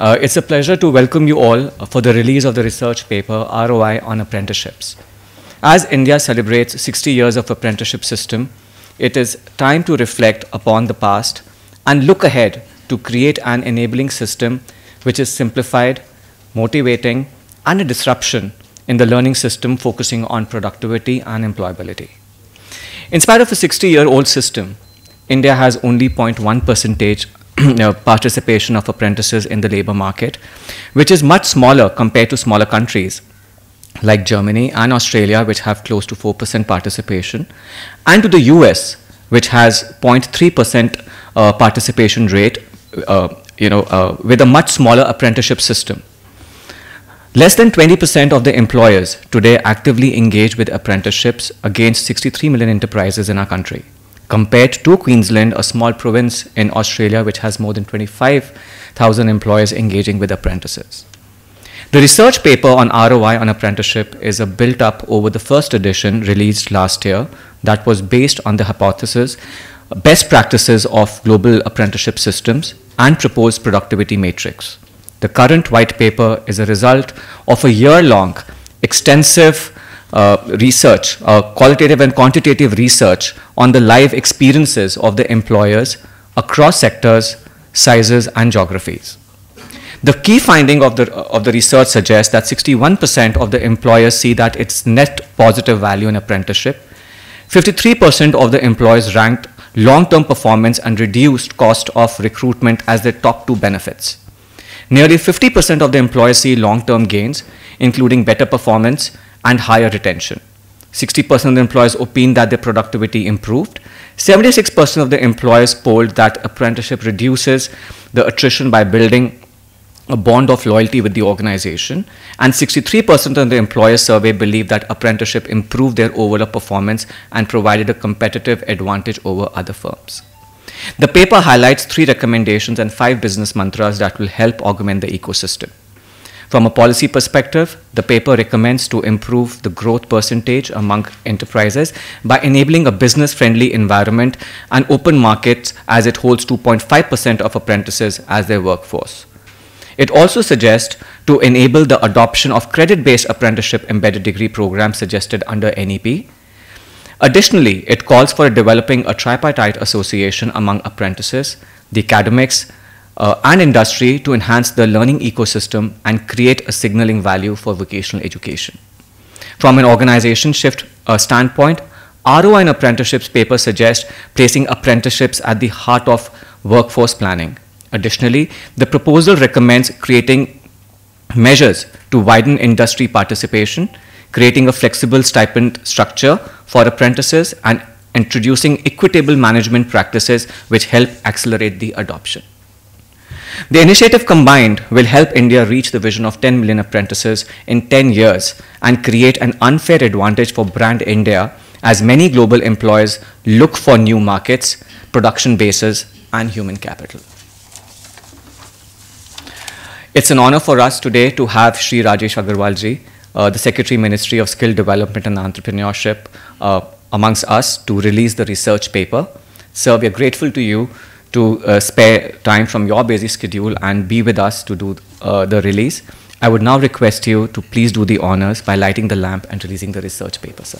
Uh, it's a pleasure to welcome you all for the release of the research paper ROI on apprenticeships. As India celebrates 60 years of apprenticeship system, it is time to reflect upon the past and look ahead to create an enabling system which is simplified, motivating, and a disruption in the learning system focusing on productivity and employability. In spite of a 60 year old system, India has only 0.1 percentage know, participation of apprentices in the labor market, which is much smaller compared to smaller countries like Germany and Australia, which have close to 4% participation, and to the US, which has 0.3% uh, participation rate, uh, you know, uh, with a much smaller apprenticeship system. Less than 20% of the employers today actively engage with apprenticeships against 63 million enterprises in our country compared to Queensland, a small province in Australia which has more than 25,000 employers engaging with apprentices. The research paper on ROI on apprenticeship is a built up over the first edition released last year that was based on the hypothesis, best practices of global apprenticeship systems, and proposed productivity matrix. The current white paper is a result of a year long extensive uh, research, uh, qualitative and quantitative research on the live experiences of the employers across sectors, sizes, and geographies. The key finding of the, of the research suggests that 61% of the employers see that it's net positive value in apprenticeship. 53% of the employers ranked long-term performance and reduced cost of recruitment as their top two benefits. Nearly 50% of the employers see long-term gains, including better performance, and higher retention. 60% of the employers opined that their productivity improved. 76% of the employers polled that apprenticeship reduces the attrition by building a bond of loyalty with the organization. And 63% of the employers surveyed believe that apprenticeship improved their overall performance and provided a competitive advantage over other firms. The paper highlights three recommendations and five business mantras that will help augment the ecosystem. From a policy perspective, the paper recommends to improve the growth percentage among enterprises by enabling a business friendly environment and open markets as it holds 2.5% of apprentices as their workforce. It also suggests to enable the adoption of credit based apprenticeship embedded degree programs suggested under NEP. Additionally, it calls for developing a tripartite association among apprentices, the academics, uh, and industry to enhance the learning ecosystem and create a signaling value for vocational education. From an organization shift uh, standpoint, ROI and apprenticeships paper suggests placing apprenticeships at the heart of workforce planning. Additionally, the proposal recommends creating measures to widen industry participation, creating a flexible stipend structure for apprentices, and introducing equitable management practices which help accelerate the adoption. The initiative combined will help India reach the vision of 10 million apprentices in 10 years and create an unfair advantage for brand India as many global employers look for new markets, production bases, and human capital. It's an honor for us today to have Sri Rajesh Agarwalji, uh, the Secretary Ministry of Skill Development and Entrepreneurship, uh, amongst us to release the research paper. Sir, we are grateful to you to uh, spare time from your busy schedule and be with us to do uh, the release. I would now request you to please do the honors by lighting the lamp and releasing the research paper, sir.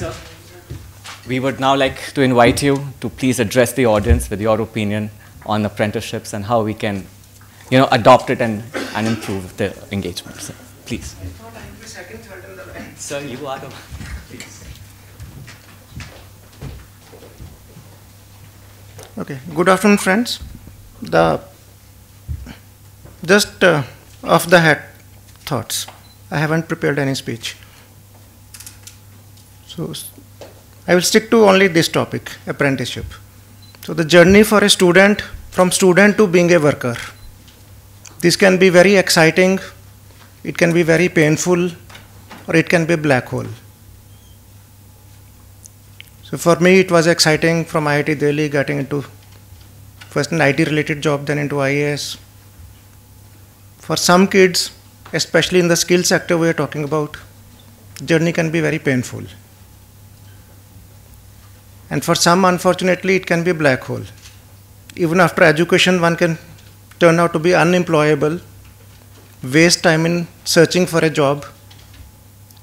much, sir. We would now like to invite you to please address the audience with your opinion on apprenticeships and how we can, you know, adopt it and, and improve the engagement. So, please. I thought i second, third in the line. Sir, you are the one. Please. Okay. Good afternoon, friends. The just uh, off the hat thoughts. I haven't prepared any speech. So I will stick to only this topic, apprenticeship. So the journey for a student, from student to being a worker. This can be very exciting, it can be very painful, or it can be a black hole. So for me, it was exciting from IIT Delhi getting into first an IT related job, then into IAS. For some kids, especially in the skill sector we are talking about, journey can be very painful. And for some, unfortunately, it can be black hole. Even after education, one can turn out to be unemployable, waste time in searching for a job,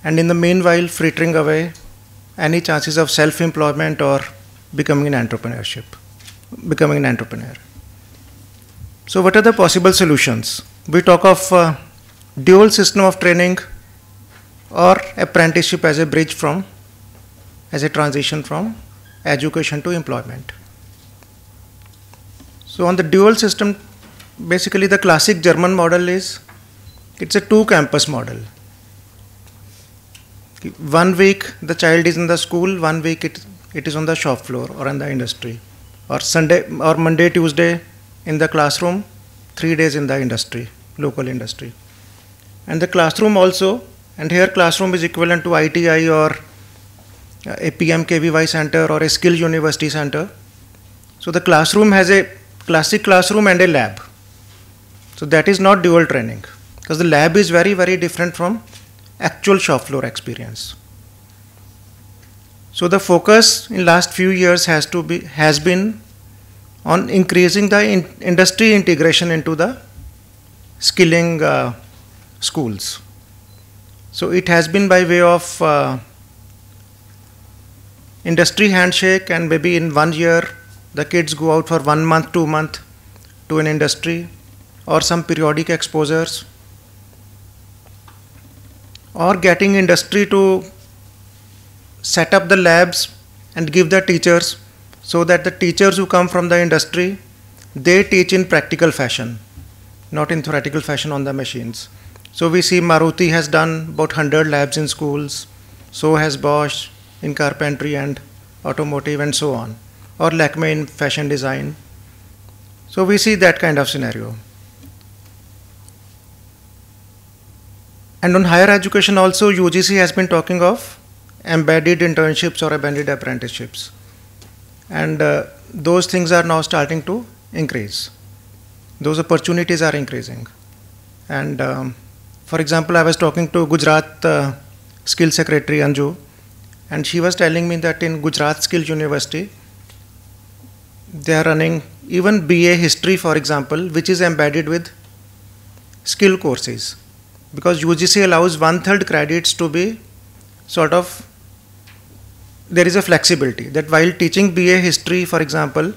and in the meanwhile, frittering away any chances of self employment or becoming an entrepreneurship, becoming an entrepreneur. So, what are the possible solutions? We talk of uh, dual system of training or apprenticeship as a bridge from, as a transition from education to employment. So on the dual system, basically the classic German model is it's a two campus model. One week the child is in the school, one week it, it is on the shop floor or in the industry. Or Sunday or Monday, Tuesday in the classroom, three days in the industry, local industry. And the classroom also, and here classroom is equivalent to ITI or a PMKVY center or a skill university center. So the classroom has a classic classroom and a lab. So that is not dual training because the lab is very very different from actual shop floor experience. So the focus in last few years has to be has been on increasing the in industry integration into the skilling uh, schools. So it has been by way of uh, industry handshake and maybe in one year the kids go out for one month, two month to an industry or some periodic exposures or getting industry to set up the labs and give the teachers so that the teachers who come from the industry they teach in practical fashion not in theoretical fashion on the machines so we see maruti has done about 100 labs in schools so has bosch in carpentry and automotive and so on, or Lakme in fashion design. So we see that kind of scenario. And on higher education also UGC has been talking of embedded internships or embedded apprenticeships. And uh, those things are now starting to increase. Those opportunities are increasing. And um, for example, I was talking to Gujarat uh, Skill Secretary Anju and she was telling me that in Gujarat Skill University, they are running even BA History, for example, which is embedded with skill courses. Because UGC allows one third credits to be sort of there is a flexibility that while teaching BA history, for example,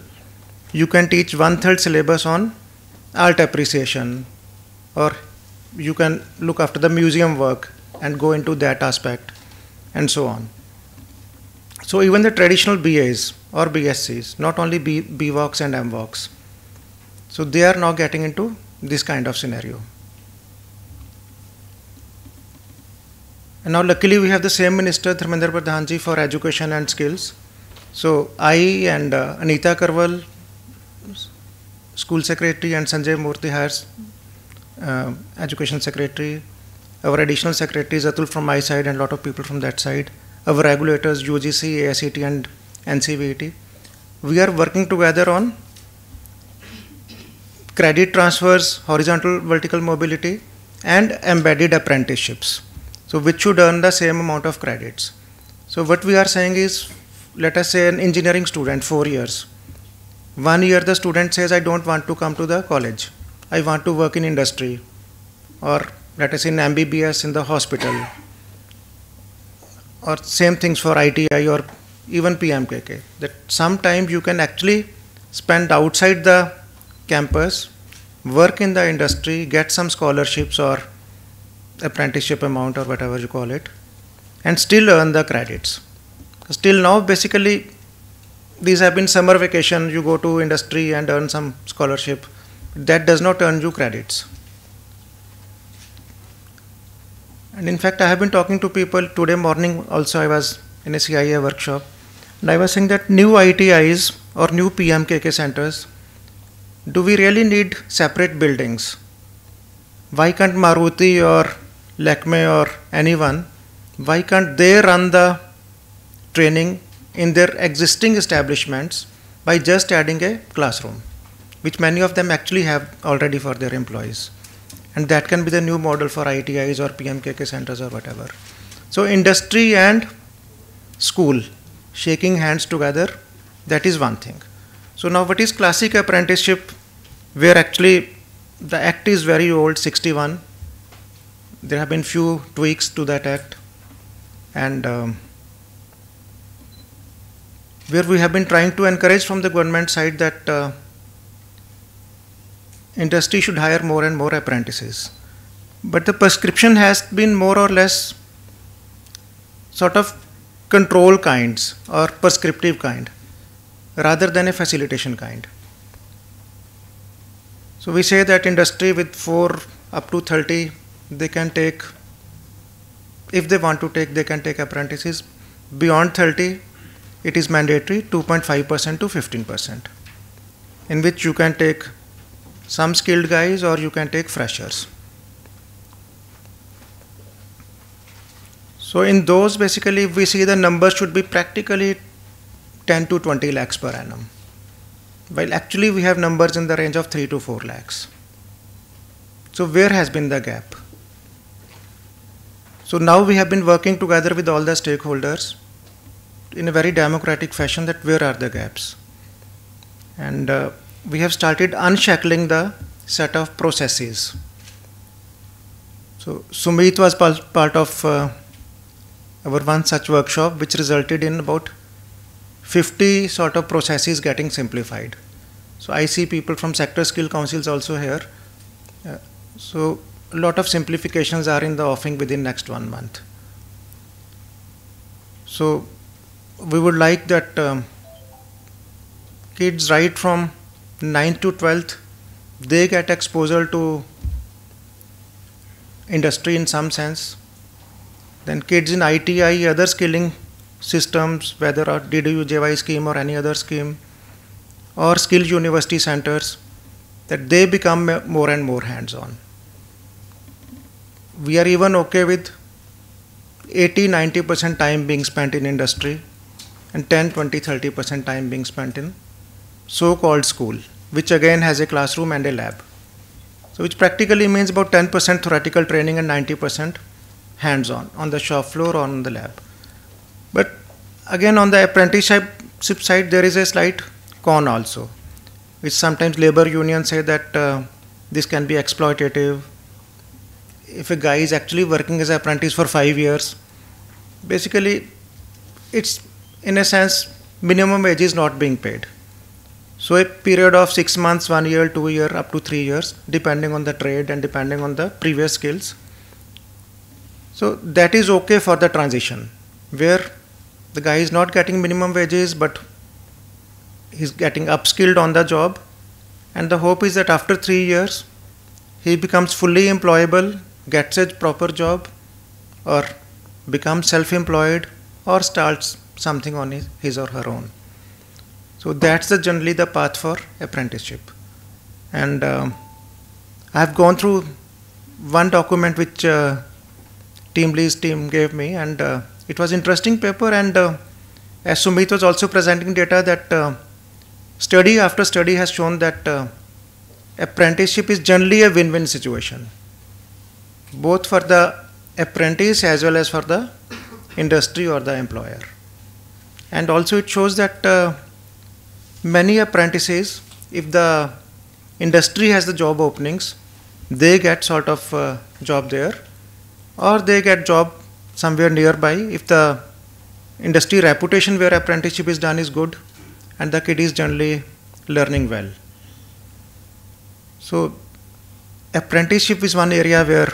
you can teach one third syllabus on art appreciation, or you can look after the museum work and go into that aspect, and so on. So even the traditional BAs or BSCs, not only B, BVOX and MVOX, so they are now getting into this kind of scenario. And now luckily we have the same minister Dharmendra Pradhanji for education and skills. So I and uh, Anita Karwal, school secretary and Sanjay Murthy has uh, um, education secretary, our additional secretary Atul from my side and a lot of people from that side of regulators UGC, ACT and NCVET. We are working together on credit transfers, horizontal vertical mobility and embedded apprenticeships. So which should earn the same amount of credits. So what we are saying is, let us say an engineering student, four years. One year the student says, I don't want to come to the college. I want to work in industry or let us say in MBBS in the hospital or same things for ITI or even PMKK that sometimes you can actually spend outside the campus, work in the industry, get some scholarships or apprenticeship amount or whatever you call it, and still earn the credits. Still now, basically, these have been summer vacation, you go to industry and earn some scholarship. That does not earn you credits. And in fact, I have been talking to people today morning also. I was in a CIA workshop and I was saying that new ITIs or new PMKK centers, do we really need separate buildings? Why can't Maruti or Lakme or anyone, why can't they run the training in their existing establishments by just adding a classroom, which many of them actually have already for their employees? and that can be the new model for ITIs or PMKK centers or whatever. So industry and school shaking hands together, that is one thing. So now what is classic apprenticeship where actually the act is very old, 61. There have been few tweaks to that act and um, where we have been trying to encourage from the government side that uh, industry should hire more and more apprentices. But the prescription has been more or less sort of control kinds or prescriptive kind rather than a facilitation kind. So we say that industry with 4 up to 30 they can take if they want to take they can take apprentices beyond 30 it is mandatory 2.5% to 15% in which you can take some skilled guys or you can take freshers. So in those basically we see the numbers should be practically 10 to 20 lakhs per annum. While actually we have numbers in the range of 3 to 4 lakhs. So where has been the gap? So now we have been working together with all the stakeholders in a very democratic fashion that where are the gaps? And uh, we have started unshackling the set of processes. So Sumit was part of uh, our one such workshop which resulted in about 50 sort of processes getting simplified. So I see people from sector skill councils also here. Uh, so a lot of simplifications are in the offing within next one month. So we would like that um, kids right from 9th to 12th they get exposure to industry in some sense then kids in ITI other skilling systems whether or DDU-JY scheme or any other scheme or skills university centers that they become more and more hands-on. We are even okay with 80-90% time being spent in industry and 10, 20, 30% time being spent in so-called school which again has a classroom and a lab. So which practically means about 10% theoretical training and 90% hands-on on the shop floor or on the lab. But again on the apprenticeship side there is a slight con also which sometimes labor unions say that uh, this can be exploitative. If a guy is actually working as an apprentice for five years, basically it's in a sense minimum wage is not being paid. So a period of six months, one year, two year, up to three years, depending on the trade and depending on the previous skills. So that is okay for the transition, where the guy is not getting minimum wages, but he's getting upskilled on the job, and the hope is that after three years, he becomes fully employable, gets a proper job, or becomes self-employed, or starts something on his, his or her own. So that's the, generally the path for apprenticeship. And um, I've gone through one document which uh, Team Lee's team gave me, and uh, it was interesting paper. And uh, as Sumit was also presenting data that uh, study after study has shown that uh, apprenticeship is generally a win-win situation, both for the apprentice as well as for the industry or the employer. And also, it shows that uh, many apprentices, if the industry has the job openings, they get sort of uh, job there, or they get job somewhere nearby if the industry reputation where apprenticeship is done is good, and the kid is generally learning well. So, apprenticeship is one area where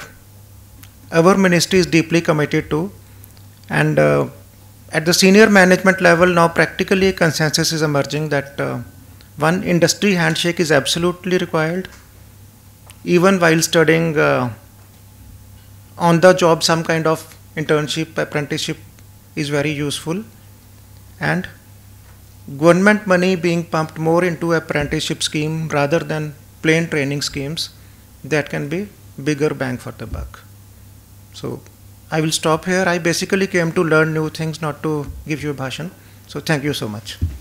our ministry is deeply committed to, and uh, at the senior management level, now practically a consensus is emerging that uh, one industry handshake is absolutely required, even while studying uh, on the job, some kind of internship, apprenticeship is very useful. And government money being pumped more into apprenticeship scheme rather than plain training schemes, that can be bigger bang for the buck. So I will stop here. I basically came to learn new things, not to give you a bhashan. So thank you so much.